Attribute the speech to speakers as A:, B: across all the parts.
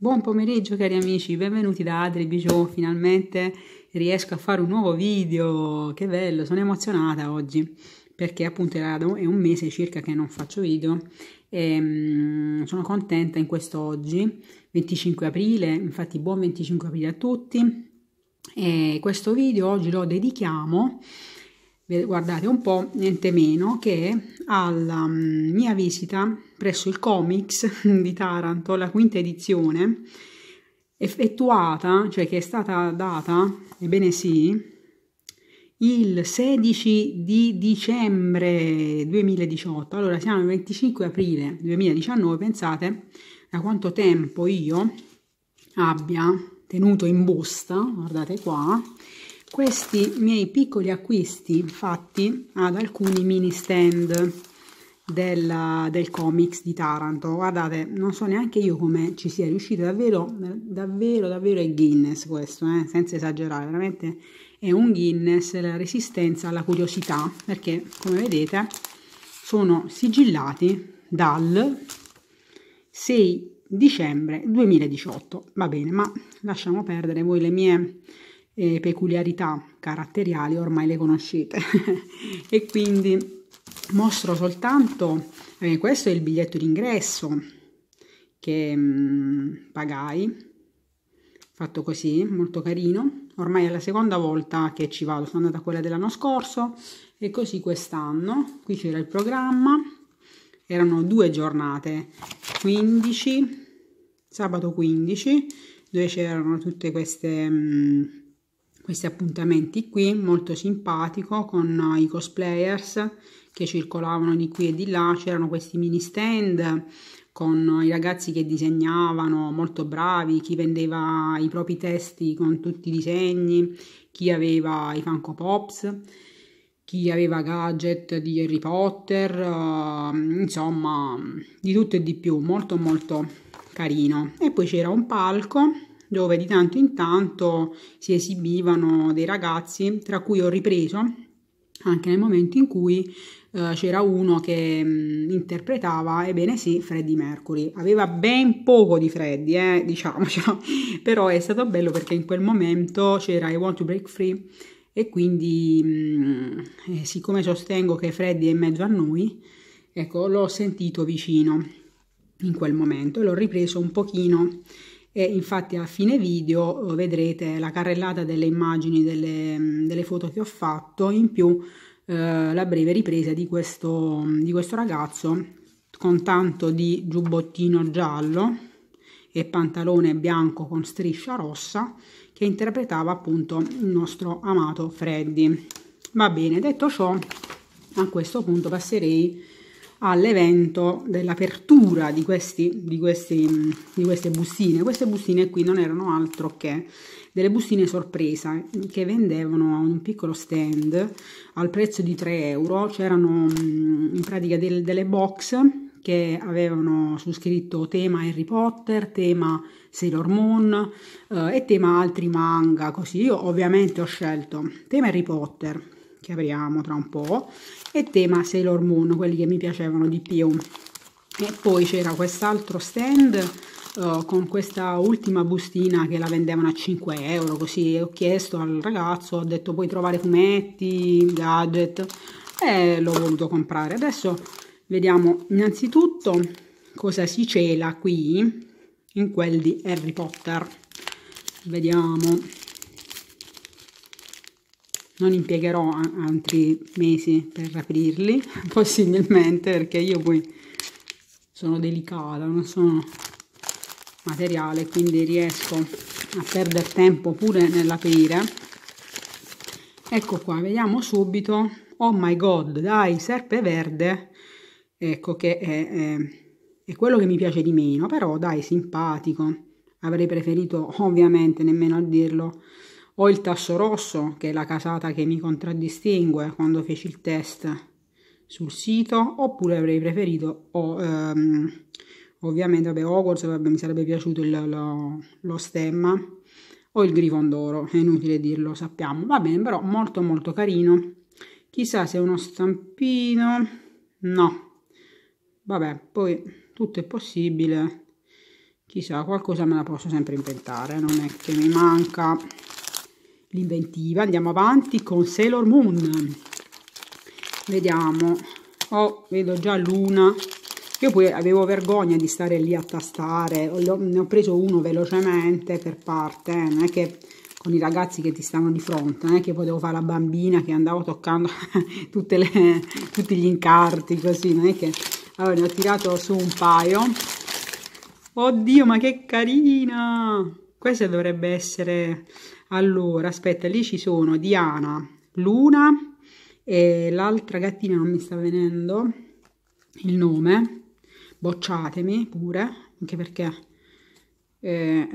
A: Buon pomeriggio cari amici, benvenuti da Adri Bijou, finalmente riesco a fare un nuovo video, che bello, sono emozionata oggi perché appunto è un mese circa che non faccio video e mm, sono contenta in questo oggi, 25 aprile, infatti buon 25 aprile a tutti e questo video oggi lo dedichiamo guardate un po', niente meno che alla mm, mia visita presso il Comics di Taranto, la quinta edizione, effettuata, cioè che è stata data, ebbene sì, il 16 di dicembre 2018, allora siamo il 25 aprile 2019, pensate da quanto tempo io abbia tenuto in busta, guardate qua, questi miei piccoli acquisti fatti ad alcuni mini stand del, del, comics di Taranto guardate non so neanche io come ci sia riuscito davvero davvero davvero è Guinness questo eh? senza esagerare veramente è un Guinness la resistenza alla curiosità perché come vedete sono sigillati dal 6 dicembre 2018 va bene ma lasciamo perdere voi le mie eh, peculiarità caratteriali ormai le conoscete e quindi mostro soltanto eh, questo è il biglietto d'ingresso che mh, mm, pagai fatto così molto carino ormai è la seconda volta che ci vado sono andata a quella dell'anno scorso e così quest'anno qui c'era il programma erano due giornate 15 sabato 15 dove c'erano tutte queste mh, mm, questi appuntamenti qui, molto simpatico, con i cosplayers che circolavano di qui e di là, c'erano questi mini stand con i ragazzi che disegnavano, molto bravi, chi vendeva i propri testi con tutti i disegni, chi aveva i Funko Pops, chi aveva gadget di Harry Potter, eh, insomma di tutto e di più, molto molto carino. E poi c'era un palco dove di tanto in tanto si esibivano dei ragazzi, tra cui ho ripreso anche nel momento in cui eh, c'era uno che mh, mm, interpretava, ebbene sì, Freddie Mercury. Aveva ben poco di Freddie, eh, diciamocelo, però è stato bello perché in quel momento c'era I Want to Break Free e quindi mh, mm, eh, siccome sostengo che Freddie è in mezzo a noi, ecco, l'ho sentito vicino in quel momento e l'ho ripreso un pochino e infatti a fine video eh, vedrete la carrellata delle immagini delle, mm, delle foto che ho fatto in più eh, la breve ripresa di questo, mm, di questo ragazzo con tanto di giubbottino giallo e pantalone bianco con striscia rossa che interpretava appunto il nostro amato Freddy va bene detto ciò a questo punto passerei all'evento dell'apertura di, di, di queste bustine. Queste bustine qui non erano altro che delle bustine sorpresa che vendevano a un piccolo stand al prezzo di 3 euro. C'erano mm, in pratica del, delle box che avevano su scritto tema Harry Potter, tema Sailor Moon eh, e tema altri manga, così io ovviamente ho scelto tema Harry Potter che apriamo tra un po' e tema Sailor Moon, quelli che mi piacevano di più. E poi c'era quest'altro stand uh, con questa ultima bustina che la vendevano a 5 euro, così ho chiesto al ragazzo, ho detto puoi trovare fumetti, gadget e l'ho voluto comprare. Adesso vediamo innanzitutto cosa si cela qui in quel di Harry Potter. Vediamo non impiegherò altri mesi per aprirli, possibilmente, perché io poi sono delicata, non sono materiale, quindi riesco a perdere tempo pure nell'aprire. Ecco qua, vediamo subito. Oh my god, dai, serpe verde, ecco che è, è, è quello che mi piace di meno, però dai, simpatico. Avrei preferito, ovviamente, nemmeno a dirlo, ho il tasso rosso, che è la casata che mi contraddistingue quando feci il test sul sito, oppure avrei preferito, o, ehm, ovviamente, vabbè, Hogwarts vabbè, mi sarebbe piaciuto il, lo, lo stemma, o il Grifondoro, è inutile dirlo, sappiamo. Va bene, però molto molto carino. Chissà se è uno stampino... No. Vabbè, poi tutto è possibile. Chissà, qualcosa me la posso sempre inventare, non è che mi manca l'inventiva andiamo avanti con Sailor Moon vediamo oh vedo già l'una io poi avevo vergogna di stare lì a tastare ne ho preso uno velocemente per parte eh. non è che con i ragazzi che ti stanno di fronte non è che potevo fare la bambina che andavo toccando le, tutti gli incarti così non è che allora ne ho tirato su un paio oddio ma che carina questa dovrebbe essere allora, aspetta, lì ci sono Diana, Luna e l'altra gattina non mi sta venendo il nome. Bocciatemi pure, anche perché eh,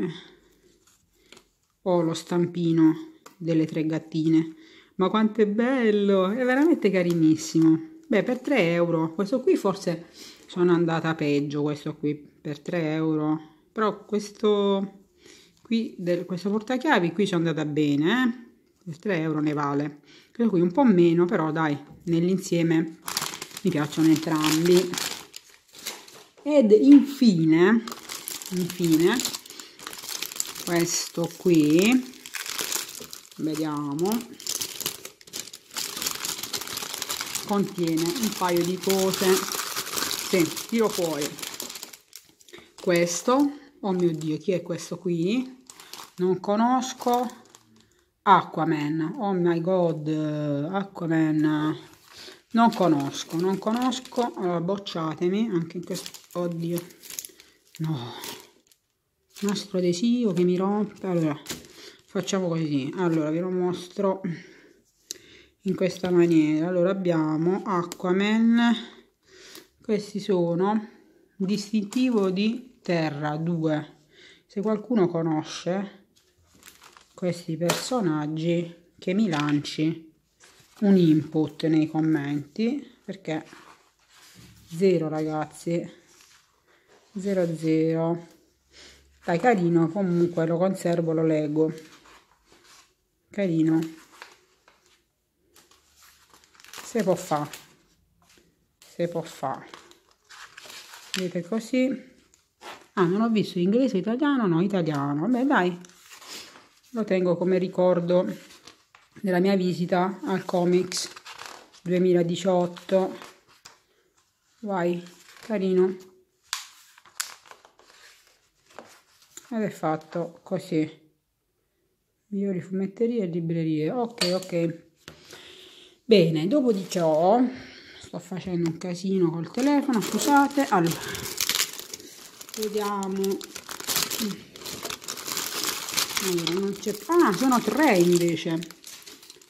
A: ho lo stampino delle tre gattine. Ma quanto è bello! È veramente carinissimo. Beh, per 3 euro. Questo qui forse sono andata peggio, questo qui, per 3 euro. Però questo qui del, questo portachiavi qui ci è andata bene eh? 3 euro ne vale per cui un po' meno però dai nell'insieme mi piacciono entrambi ed infine infine questo qui vediamo contiene un paio di cose sì, tiro fuori questo oh mio dio chi è questo qui non conosco Aquaman oh my god Aquaman non conosco non conosco allora, bocciatemi anche in questo oddio no Nostro adesivo che mi rompe allora facciamo così allora ve lo mostro in questa maniera allora abbiamo Aquaman questi sono distintivo di terra 2 se qualcuno conosce questi personaggi che mi lanci un input nei commenti perché zero ragazzi zero zero dai carino comunque lo conservo lo leggo carino se può fa se può fa vedete così Ah, non ho visto inglese, italiano, no, italiano. Vabbè, dai, lo tengo come ricordo della mia visita al Comics 2018. Vai, carino. Ed è fatto così. Migliori fumetterie e librerie. Ok, ok. Bene, dopo di ciò sto facendo un casino col telefono, scusate. Allora, vediamo allora non c'è ah sono tre invece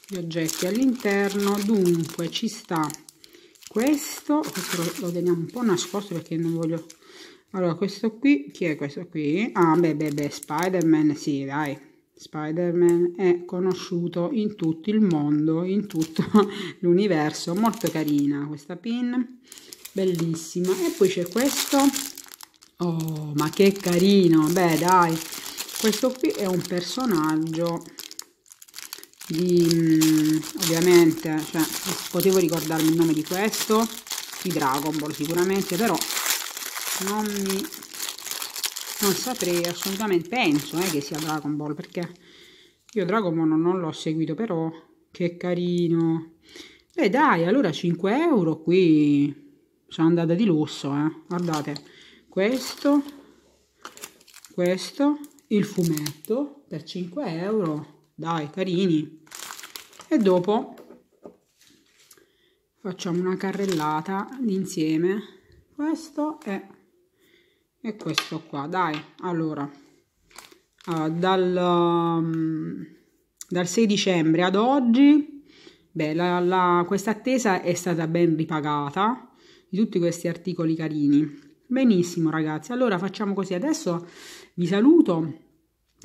A: gli oggetti all'interno dunque ci sta questo questo lo, lo teniamo un po' nascosto perché non voglio allora questo qui chi è questo qui ah beh beh beh spider-man sì dai spider-man è conosciuto in tutto il mondo in tutto l'universo molto carina questa pin bellissima e poi c'è questo Oh, ma che carino! Beh, dai, questo qui è un personaggio di... Mm, ovviamente, cioè, potevo ricordarmi il nome di questo, di Dragon Ball sicuramente, però non mi... non saprei assolutamente, penso eh, che sia Dragon Ball, perché io Dragon Ball non l'ho seguito, però che carino! Beh dai, allora 5 euro qui sono andata di lusso, eh, guardate questo, questo, il fumetto per 5 euro, dai carini, e dopo facciamo una carrellata insieme, questo è e questo qua, dai, allora, allora ah, dal, um, dal 6 dicembre ad oggi, beh, la, la, questa attesa è stata ben ripagata di tutti questi articoli carini. Benissimo ragazzi, allora facciamo così adesso, vi saluto,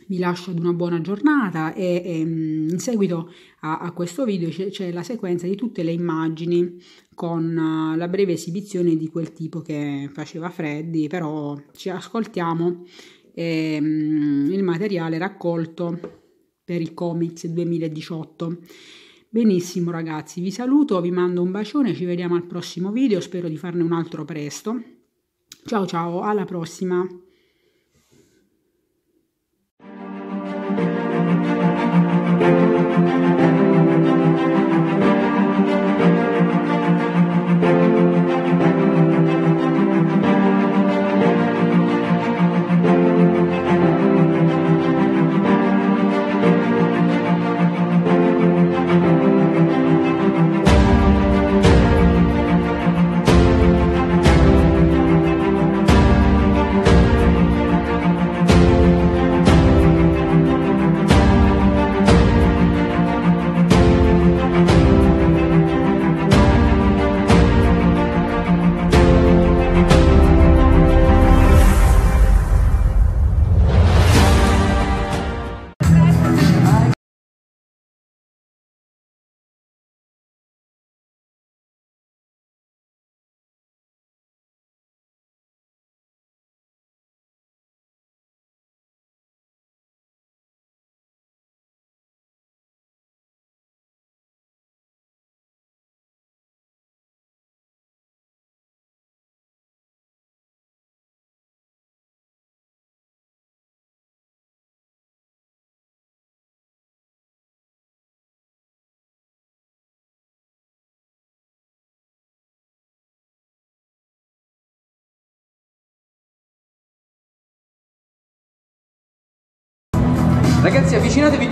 A: vi lascio ad una buona giornata e, e ehm, in seguito a, a questo video c'è la sequenza di tutte le immagini con eh, la breve esibizione di quel tipo che faceva Freddy, però ci ascoltiamo e, ehm, il materiale raccolto per il comics 2018. Benissimo ragazzi, vi saluto, vi mando un bacione, ci vediamo al prossimo video, spero di farne un altro presto Ciao ciao, alla prossima! Ragazzi avvicinatevi tutti.